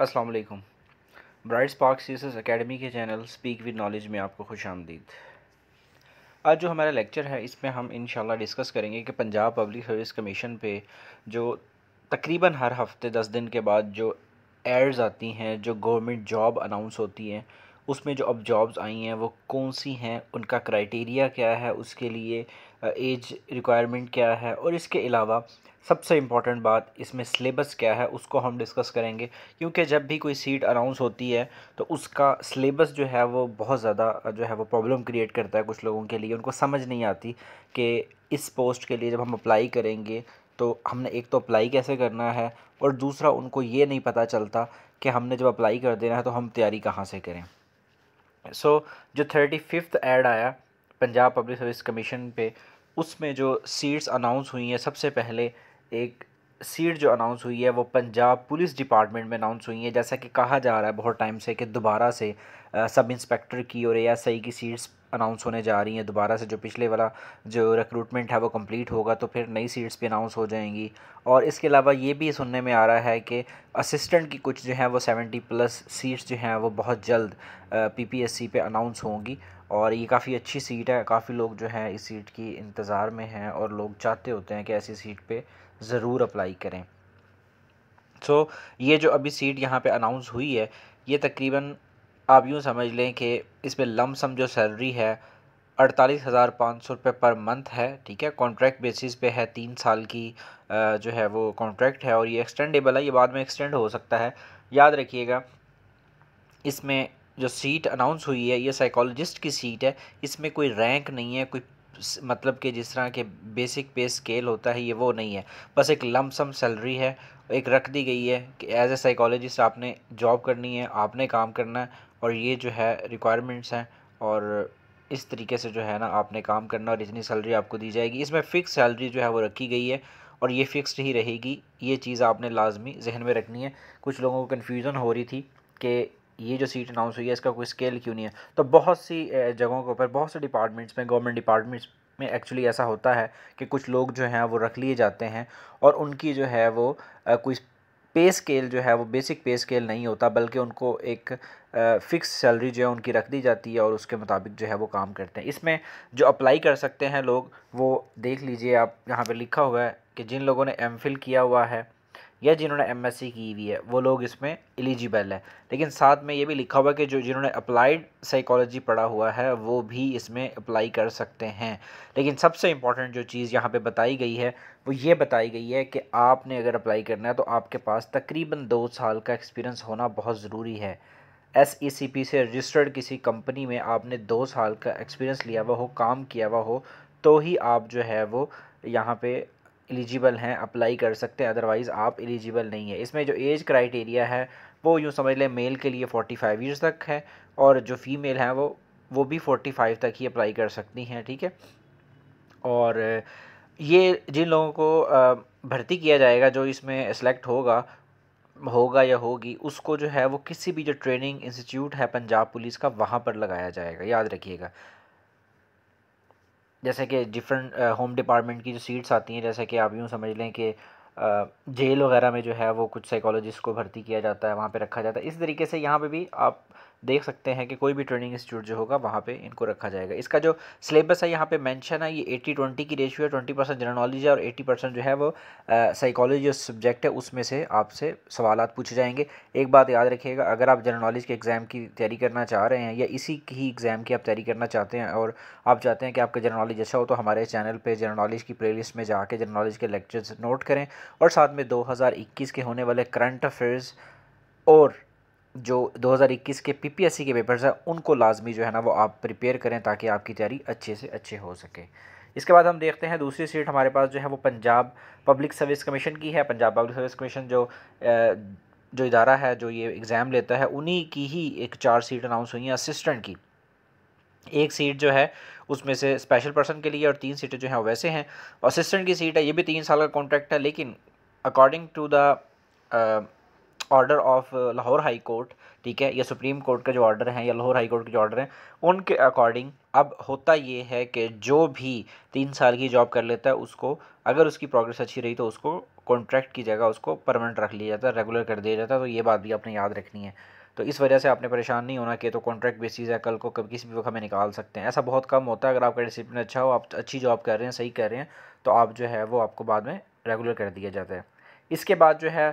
अस्सलाम वालेकुम bright spark सीसस एकेडमी के चैनल स्पीक विद नॉलेज में आपको खुश आमदीद आज जो हमारा लेक्चर है इसमें हम इन डिस्कस करेंगे कि पंजाब पब्लिक सर्विस कमीशन पे जो तकरीबन हर हफ्ते दस दिन के बाद जो एड्स आती हैं जो गवर्नमेंट जॉब अनाउंस होती हैं उसमें जो अब जॉब्स आई हैं वो कौन सी हैं उनका क्राइटेरिया क्या है उसके लिए एज रिक्वायरमेंट क्या है और इसके अलावा सबसे इम्पॉर्टेंट बात इसमें सिलेबस क्या है उसको हम डिस्कस करेंगे क्योंकि जब भी कोई सीट अनाउंस होती है तो उसका सिलेबस जो है वो बहुत ज़्यादा जो है वो प्रॉब्लम क्रिएट करता है कुछ लोगों के लिए उनको समझ नहीं आती कि इस पोस्ट के लिए जब हम अप्लाई करेंगे तो हमने एक तो अप्लाई कैसे करना है और दूसरा उनको ये नहीं पता चलता कि हमने जब अप्लाई कर देना है तो हम तैयारी कहाँ से करें सो so, जो थर्टी फिफ्थ एड आया पंजाब पब्लिक सर्विस कमीशन पे उसमें जो सीट्स अनाउंस हुई हैं सबसे पहले एक सीट जो अनाउंस हुई है वो पंजाब पुलिस डिपार्टमेंट में अनाउंस हुई है जैसा कि कहा जा रहा है बहुत टाइम से कि दोबारा से सब इंस्पेक्टर की और एएसआई की सीट्स अनाउंस होने जा रही हैं दोबारा से जो पिछले वाला जो रिक्रूटमेंट है वो कंप्लीट होगा तो फिर नई सीट्स भी अनाउंस हो जाएंगी और इसके अलावा ये भी सुनने में आ रहा है कि असिस्टेंट की कुछ जो है वो सेवेंटी प्लस सीट्स जो हैं वो बहुत जल्द पीपीएससी पे अनाउंस होंगी और ये काफ़ी अच्छी सीट है काफ़ी लोग जो हैं इस सीट की इंतज़ार में हैं और लोग चाहते होते हैं कि ऐसी सीट पर ज़रूर अप्लाई करें सो so, ये जो अभी सीट यहाँ पर अनाउंस हुई है ये तकरीबन आप यूँ समझ लें कि इसमें लमसम जो सैलरी है अड़तालीस हज़ार पाँच सौ रुपये पर मंथ है ठीक है कॉन्ट्रैक्ट बेसिस पे है तीन साल की जो है वो कॉन्ट्रैक्ट है और ये एक्सटेंडेबल है ये बाद में एक्सटेंड हो सकता है याद रखिएगा इसमें जो सीट अनाउंस हुई है ये साइकोलॉजिस्ट की सीट है इसमें कोई रैंक नहीं है कोई मतलब कि जिस तरह के बेसिक पे स्केल होता है ये वो नहीं है बस एक लमसम सैलरी है एक रख दी गई है कि एज ए साइकोलॉजिस्ट आपने जॉब करनी है आपने काम करना है और ये जो है रिक्वायरमेंट्स हैं और इस तरीके से जो है ना आपने काम करना और इतनी सैलरी आपको दी जाएगी इसमें फ़िक्स सैलरी जो है वो रखी गई है और ये फ़िक्स ही रहेगी ये चीज़ आपने लाजमी जहन में रखनी है कुछ लोगों को कन्फ्यूज़न हो रही थी कि ये जो सीट अनाउंस हुई है इसका कोई स्केल क्यों नहीं है तो बहुत सी जगहों के ऊपर बहुत से डिपार्टमेंट्स में गवर्नमेंट डिपार्टमेंट्स में एक्चुअली ऐसा होता है कि कुछ लोग जो हैं वो रख लिए जाते हैं और उनकी जो है वो कोई पे स्केल जो है वो बेसिक पे स्केल नहीं होता बल्कि उनको एक फ़िक्स सैलरी जो है उनकी रख दी जाती है और उसके मुताबिक जो है वो काम करते हैं इसमें जो अप्लाई कर सकते हैं लोग वो देख लीजिए आप यहाँ पर लिखा हुआ है कि जिन लोगों ने एम किया हुआ है या जिन्होंने एमएससी की हुई है वो लोग इसमें एलिजिबल है लेकिन साथ में ये भी लिखा हुआ है कि जो जिन्होंने अप्लाइड साइकोलॉजी पढ़ा हुआ है वो भी इसमें अप्लाई कर सकते हैं लेकिन सबसे इम्पॉर्टेंट जो चीज़ यहाँ पे बताई गई है वो ये बताई गई है कि आपने अगर अप्लाई करना है तो आपके पास तकरीबन दो साल का एक्सपीरियंस होना बहुत ज़रूरी है एस ई सी पी से रजिस्टर्ड किसी कंपनी में आपने दो साल का एक्सपीरियंस लिया हुआ हो काम किया हुआ हो तो ही आप जो है वो यहाँ पे एलिजिबल हैं अप्लाई कर सकते हैं अदरवाइज़ आप एलिजिबल नहीं है इसमें जो एज क्राइटेरिया है वो यूँ समझ लें मेल के लिए फोर्टी फाइव ईयर्स तक है और जो फीमेल हैं वो वो भी फोर्टी फाइव तक ही अप्लाई कर सकती हैं ठीक है और ये जिन लोगों को भर्ती किया जाएगा जो इसमें सेलेक्ट होगा होगा या होगी उसको जो है वो किसी भी जो ट्रेनिंग इंस्टीट्यूट है पंजाब पुलिस का वहाँ पर लगाया जाएगा याद रखिएगा जैसे कि डिफरेंट होम डिपार्टमेंट की जो सीट्स आती हैं जैसे कि आप यूँ समझ लें कि uh, जेल वगैरह में जो है वो कुछ साइकोलॉजिस्ट को भर्ती किया जाता है वहाँ पे रखा जाता है इस तरीके से यहाँ पे भी आप देख सकते हैं कि कोई भी ट्रेनिंग इंस्टीट्यूट जो होगा वहाँ पे इनको रखा जाएगा इसका जो सिलेबस है यहाँ पे मेंशन है ये एट्टी ट्वेंटी की रेशियो है ट्वेंटी परसेंट जनरल नॉलेज है और एट्टी परसेंट जो है वो साइकोलॉजी जो सब्जेक्ट है उसमें से आपसे सवाल पूछे जाएंगे एक बात याद रखिएगा अगर आप जनरल नॉलेज के एग्ज़ाम की तैयारी करना चाह रहे हैं या इसी की एग्ज़ाम की आप तैयारी करना चाहते हैं और आप चाहते हैं कि आपका जनरल नॉलेज अच्छा हो तो हमारे चैनल पर जनरल नॉलेज की प्ले में जाकर जनरल नॉलेज के लेक्चर्स नोट करें और साथ में दो के होने वाले करंट अफेयर्स और जो 2021 के पीपीएससी के पेपर्स हैं उनको लाजमी जो है ना वो आप प्रिपेयर करें ताकि आपकी तैयारी अच्छे से अच्छे हो सके इसके बाद हम देखते हैं दूसरी सीट हमारे पास जो है वो पंजाब पब्लिक सर्विस कमीशन की है पंजाब पब्लिक सर्विस कमीशन जो जो इदारा है जो ये एग्ज़ाम लेता है उन्हीं की ही एक चार सीट अनाउंस हुई हैं असिस्टेंट की एक सीट जो है उसमें से स्पेशल पर्सन के लिए और तीन सीटें जो हैं वैसे हैं असिस्टेंट की सीट है ये भी तीन साल का कॉन्ट्रैक्ट है लेकिन according to the order of Lahore high court ठीक है या सुप्रीम कोर्ट का जो ऑर्डर है या लाहौर हाई कोर्ट के जो ऑर्डर हैं उनके अकॉर्डिंग अब होता ये है कि जो भी तीन साल की जॉब कर लेता है उसको अगर उसकी प्रोग्रेस अच्छी रही तो उसको कॉन्ट्रैक्ट की जगह उसको परमानेंट रख लिया जाता है रेगुलर कर दिया जाता है तो ये बात भी आपने याद रखनी है तो इस वजह से आपने परेशान नहीं होना कि तो कॉन्ट्रैक्ट बेसिस है कल को कभी किसी भी वक्त हमें निकाल सकते हैं ऐसा बहुत कम होता है अगर आपका डिसिप्लिन अच्छा हो आप अच्छी जॉब कर रहे हैं सही कर रहे हैं तो आप जो है वो आपको बाद में रेगुलर कर दिया जाता है इसके बाद जो है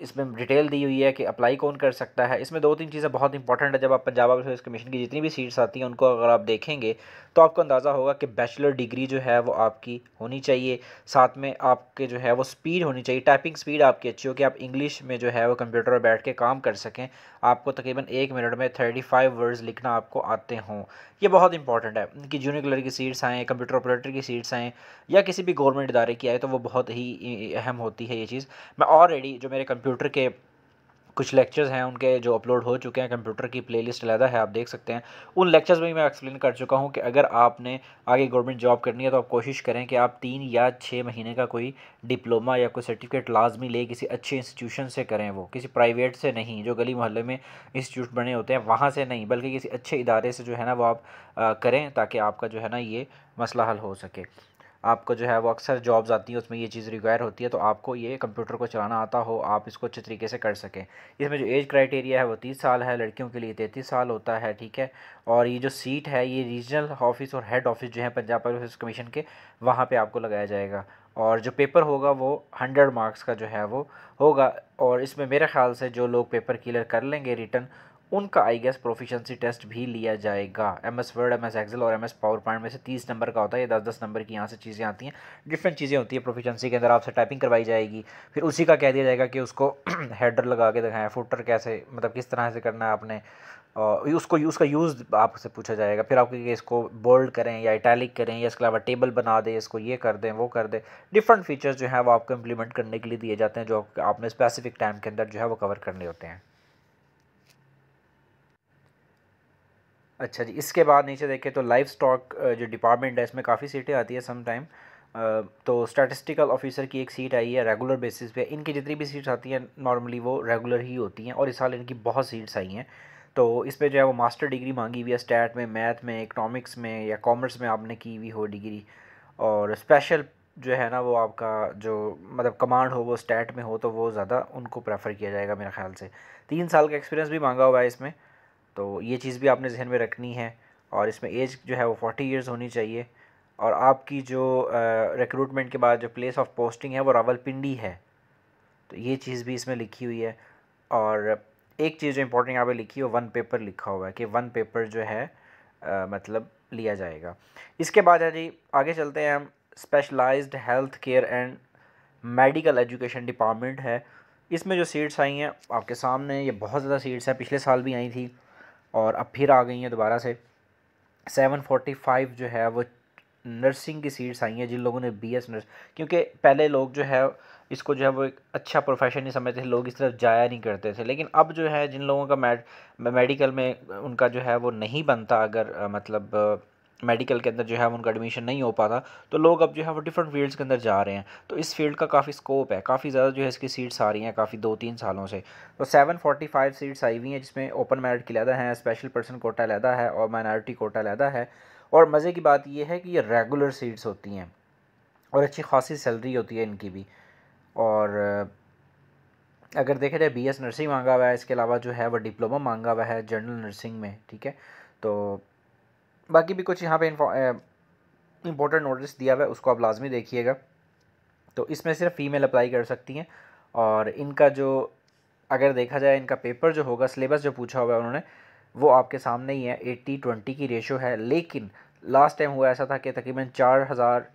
इसमें डिटेल दी हुई है कि अप्लाई कौन कर सकता है इसमें दो तीन चीज़ें बहुत इंपॉर्टेंट है जब आप पंजाब सर्विस कमीशन की जितनी भी सीट्स आती हैं उनको अगर आप देखेंगे तो आपको अंदाज़ा होगा कि बैचलर डिग्री जो है वो आपकी होनी चाहिए साथ में आपके जो है वो स्पीड होनी चाहिए टाइपिंग स्पीड आपकी अच्छी हो कि आप इंग्लिश में जो है वो कंप्यूटर पर बैठ के काम कर सकें आपको तकरीबन एक मिनट में थर्टी फाइव वर्ड्स लिखना आपको आते हों ये बहुत इंपॉर्टेंट है कि जूनियर कलर की सीट्स आएँ कंप्यूटर ऑपरेटर की सीट्स आएँ या किसी भी गवर्नमेंट इदारे की आए तो वो बहुत ही अहम होती है ये चीज़ मैं ऑलरेडी जो मेरे कंप्यूटर के कुछ लेक्चर्स हैं उनके जो अपलोड हो चुके हैं कंप्यूटर की प्लेलिस्ट अलहदा है आप देख सकते हैं उन लेक्चर्स में मैं एक्सप्लेन कर चुका हूं कि अगर आपने आगे गवर्नमेंट जॉब करनी है तो आप कोशिश करें कि आप तीन या छः महीने का कोई डिप्लोमा या कोई सर्टिफिकेट लाजमी ले किसी अच्छे इंस्टीट्यूशन से करें वो किसी प्राइवेट से नहीं जो गली मोहल्ले में इंस्टीट्यूट बने होते हैं वहाँ से नहीं बल्कि किसी अच्छे इदारे से जो है ना वो आप करें ताकि आपका जो है ना ये मसला हल हो सके आपको जो है वो अक्सर जॉब्स आती हैं उसमें ये चीज़ रिक्वायर होती है तो आपको ये कंप्यूटर को चलाना आता हो आप इसको अच्छे तरीके से कर सकें इसमें जो एज क्राइटेरिया है वो तीस साल है लड़कियों के लिए तैंतीस साल होता है ठीक है और ये जो सीट है ये रीजनल ऑफिस और हेड ऑफिस जो है पंजाब सर्विस कमीशन के वहाँ पर आपको लगाया जाएगा और जो पेपर होगा वो हंड्रेड मार्क्स का जो है वो होगा और इसमें मेरे ख्याल से जो लोग पेपर क्लियर कर लेंगे रिटर्न उनका आई गैस प्रोफिशंसी टेस्ट भी लिया जाएगा M S word M S excel और एम एस पावर पॉइंट में से तीस नंबर का होता है ये दस दस नंबर की यहाँ से चीज़ें आती हैं डिफरेंट चीज़ें होती है प्रोफिशंसी के अंदर आपसे टाइपिंग करवाई जाएगी फिर उसी का कह दिया जाएगा कि उसको हेडर लगा के दिखाएं फुटर कैसे मतलब किस तरह से करना है आपने और उसको उसका यूज़ आपसे पूछा जाएगा फिर आपके इसको बोल्ड करें या इटैलिक करें या इसके अलावा टेबल बना दें इसको ये कर दें वो कर दें डिफरेंट फीचर्स जो हैं वो आपको इम्प्लीमेंट करने के लिए दिए जाते हैं जो आपने स्पेसिफिक टाइम के अंदर जो है वो कवर करने होते हैं अच्छा जी इसके बाद नीचे देखें तो लाइफ स्टॉक जो डिपार्टमेंट है इसमें काफ़ी सीटें आती है सम टाइम तो स्टैटिस्टिकल ऑफिसर की एक सीट आई है रेगुलर बेसिस पे इनकी जितनी भी सीट्स आती हैं नॉर्मली वो रेगुलर ही होती हैं और इस साल इनकी बहुत सीट्स आई हैं तो इस पर जो है वो मास्टर डिग्री मांगी हुई है स्टैट में मैथ में इकनॉमिक्स में या कॉमर्स में आपने की हुई हो डिग्री और स्पेशल जो है ना वो आपका जो मतलब कमांड हो वो स्टैट में हो तो वो ज़्यादा उनको प्रेफर किया जाएगा मेरे ख्याल से तीन साल का एक्सपीरियंस भी मांगा हुआ है इसमें तो ये चीज़ भी आपने जहन में रखनी है और इसमें एज जो है वो फोर्टी ईयर्स होनी चाहिए और आपकी जो रिक्रूटमेंट के बाद जो प्लेस ऑफ पोस्टिंग है वो रावलपिंडी है तो ये चीज़ भी इसमें लिखी हुई है और एक चीज़ जो इम्पोर्टेंट यहाँ पे लिखी है वन पेपर लिखा हुआ है कि वन पेपर जो है आ, मतलब लिया जाएगा इसके बाद है जी आगे चलते हैं हम specialized health care and medical education department है इसमें जो सीट्स आई हैं आपके सामने ये बहुत ज़्यादा सीट्स हैं पिछले साल भी आई थी और अब फिर आ गई हैं दोबारा से सेवन फोर्टी फाइव जो है वो नर्सिंग की सीट्स आई हैं जिन लोगों ने बी एस नर्स क्योंकि पहले लोग जो है इसको जो है वो एक अच्छा प्रोफेशन नहीं समझते थे लोग इस तरफ जाया नहीं करते थे लेकिन अब जो है जिन लोगों का मेड मेडिकल में उनका जो है वो नहीं बनता अगर मतलब मेडिकल के अंदर जो है उनका एडमिशन नहीं हो पाता तो लोग अब जो है वो डिफरेंट फील्ड्स के अंदर जा रहे हैं तो इस फील्ड का काफ़ी स्कोप है काफ़ी ज़्यादा जो है इसकी सीट्स आ रही हैं काफ़ी दो तीन सालों से तो सेवन फोर्टी फाइव सीट्स आई हुई हैं जिसमें ओपन मेरिट की लहदा है स्पेशल पर्सन कोटा लहदा है और माइनॉरिटी कोटा लहदा है और मज़े की बात यह है कि ये रेगुलर सीट्स होती हैं और अच्छी खासी सैलरी होती है इनकी भी और अगर देखा जाए बी एस नर्सिंग मांगा हुआ है इसके अलावा जो है वह डिप्लोमा मांगा हुआ है जनरल नर्सिंग में ठीक है तो बाकी भी कुछ यहाँ पे इम्पोर्टेंट नोटिस दिया हुआ है उसको आप लाजमी देखिएगा तो इसमें सिर्फ फ़ीमेल अप्लाई कर सकती हैं और इनका जो अगर देखा जाए इनका पेपर जो होगा सिलेबस जो पूछा हुआ है उन्होंने वो आपके सामने ही है एट्टी ट्वेंटी की रेशो है लेकिन लास्ट टाइम हुआ ऐसा था कि तकरीबन चार हज़ार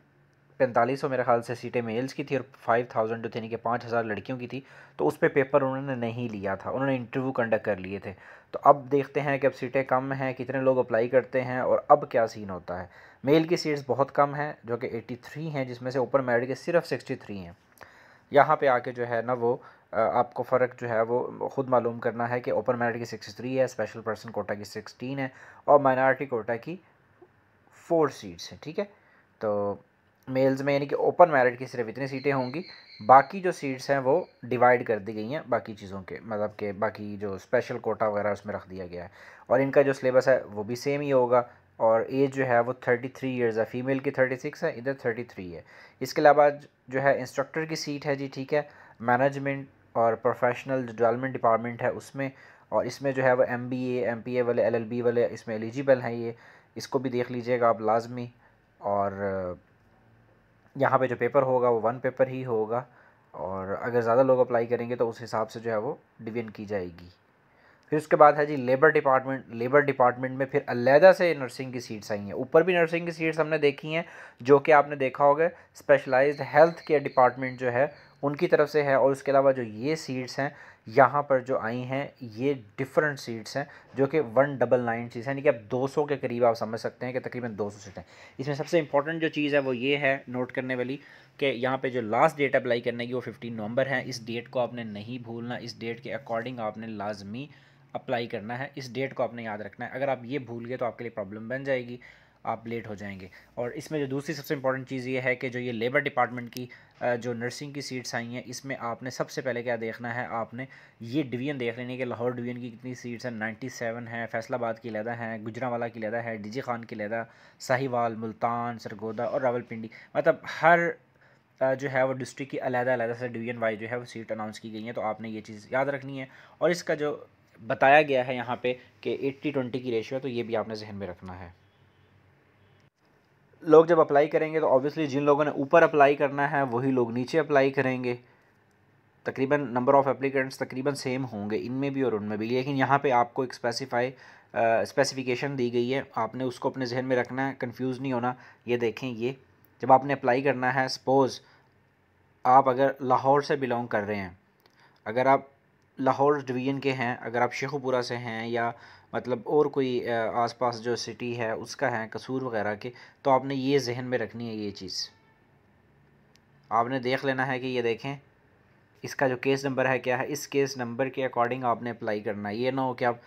पैंतालीस सौ मेरे ख्याल से सीटें मेल्स की थी और फाइव थाउजेंड जो थी यानी कि पाँच हज़ार लड़कियों की थी तो उस पर पे पेपर उन्होंने नहीं लिया था उन्होंने इंटरव्यू कंडक्ट कर लिए थे तो अब देखते हैं कि अब सीटें कम हैं कितने लोग अप्लाई करते हैं और अब क्या सीन होता है मेल की सीट्स बहुत कम हैं जो कि एट्टी थ्री हैं जिसमें से ओपन मैरिड के सिर्फ सिक्सटी थ्री हैं यहाँ पर आके जो है ना वो आपको फ़र्क जो है वो ख़ुद मालूम करना है कि ओपन मैरिड की सिक्सटी थ्री है स्पेशल पर्सन कोटा की सिक्सटीन है और माइनॉरिटी कोटा की फ़ोर सीट्स हैं ठीक है तो मेल्स में यानी कि ओपन मेरिट की सिर्फ इतनी सीटें होंगी बाकी जो सीट्स हैं वो डिवाइड कर दी गई हैं बाकी चीज़ों के मतलब के बाकी जो स्पेशल कोटा वगैरह उसमें रख दिया गया है और इनका जो सिलेबस है वो भी सेम ही होगा और एज जो है वो थर्टी थ्री ईयर्स है फीमेल की थर्टी सिक्स है इधर थर्टी थ्री है इसके अलावा जो है इंस्ट्रक्टर की सीट है जी ठीक है मैनेजमेंट और प्रोफेशनल डेवलपमेंट डिपार्टमेंट है उसमें और इसमें जो है वो M B A M P A वाले एल एल बी वाले इसमें एलिजिबल हैं ये इसको भी देख लीजिएगा आप लाजमी और यहाँ पे जो पेपर होगा वो वन पेपर ही होगा और अगर ज़्यादा लोग अप्लाई करेंगे तो उस हिसाब से जो है वो डिवीजन की जाएगी फिर उसके बाद है जी लेबर डिपार्टमेंट लेबर डिपार्टमेंट में फिर अलहदा से नर्सिंग की सीट्स आई हैं ऊपर भी नर्सिंग की सीट्स हमने देखी हैं जो कि आपने देखा होगा स्पेशलाइज्ड हेल्थ केयर डिपार्टमेंट जो है उनकी तरफ से है और उसके अलावा जो ये सीट्स हैं यहाँ पर जो आई हैं ये डिफरेंट सीट्स हैं जो कि वन डबल नाइन सीट्स हैं यानी कि अब 200 के करीब आप समझ सकते हैं कि तकरीबन 200 सीटें इसमें सबसे इंपॉर्टेंट जो चीज़ है वो ये है नोट करने वाली कि यहाँ पे जो लास्ट डेट अप्लाई करने की वो 15 नवंबर है इस डेट को आपने नहीं भूलना इस डेट के अकॉर्डिंग आपने लाजमी अप्लाई करना है इस डेट को आपने याद रखना है अगर आप ये भूल गए तो आपके लिए प्रॉब्लम बन जाएगी आप लेट हो जाएंगे और इसमें जो दूसरी सबसे इंपॉर्टेंट चीज़ ये है कि जो ये लेबर डिपार्टमेंट की जो नर्सिंग की सीट्स आई हैं इसमें आपने सबसे पहले क्या देखना है आपने ये डिवीज़न देख लेनी है कि लाहौर डिवीज़न की कितनी सीट्स हैं नाइन्टी सेवन है फैसलाबाद की लैदा है गुजरावाला की लैदा है डीजी खान की लैदा साहिवाल मुल्तान सरगोदा और रावलपिंडी मतलब हर जो है वो डिस्ट्रिक्ट की अलहदा अलहदा से डिवीजन वाइज जो है वो सीट अनाउंस की गई है तो आपने ये चीज़ याद रखनी है और इसका जो बताया गया है यहाँ पर कि एट्टी ट्वेंटी की रेशियो है तो ये भी आपने जहन में रखना है लोग जब अप्लाई करेंगे तो ऑब्वियसली जिन लोगों ने ऊपर अप्लाई करना है वही लोग नीचे अप्लाई करेंगे तकरीबन नंबर ऑफ़ एप्लीकेंट्स तकरीबन सेम होंगे इनमें भी और उनमें भी लेकिन यहाँ पे आपको एक स्पेसिफाई स्पेसिफिकेशन दी गई है आपने उसको अपने जहन में रखना है कन्फ्यूज़ नहीं होना ये देखें ये जब आपने अप्लाई करना है सपोज़ आप अगर लाहौर से बिलोंग कर रहे हैं अगर आप लाहौर डिवीज़न के हैं अगर आप शेखुपुरा से हैं या मतलब और कोई आसपास जो सिटी है उसका है कसूर वगैरह के तो आपने ये जहन में रखनी है ये चीज़ आपने देख लेना है कि ये देखें इसका जो केस नंबर है क्या है इस केस नंबर के अकॉर्डिंग आपने अप्लाई करना है ये ना हो कि आप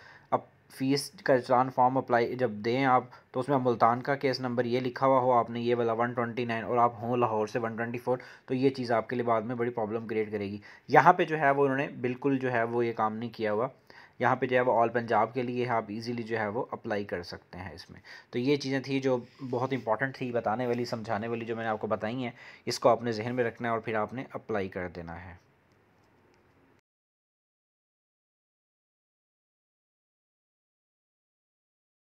फ़ीस का चलान फॉर्म अप्लाई जब दें आप तो उसमें मुल्तान का केस नंबर ये लिखा हुआ हो आपने ये वाला वन ट्वेंटी नाइन और आप हों लाहौर से वन ट्वेंटी फोर तो ये चीज़ आपके लिए बाद में बड़ी प्रॉब्लम क्रिएट करेगी यहाँ पे जो है वो उन्होंने बिल्कुल जो है वो ये काम नहीं किया हुआ यहाँ पे जो है वो ऑल पंजाब के लिए आप इजीली जो है वो अप्लाई कर सकते हैं इसमें तो ये चीज़ें थी जो बहुत इंपॉर्टेंट थी बताने वाली समझाने वाली जो मैंने आपको बताई हैं इसको आपने जहन में रखना है और फिर आपने अप्लाई कर देना है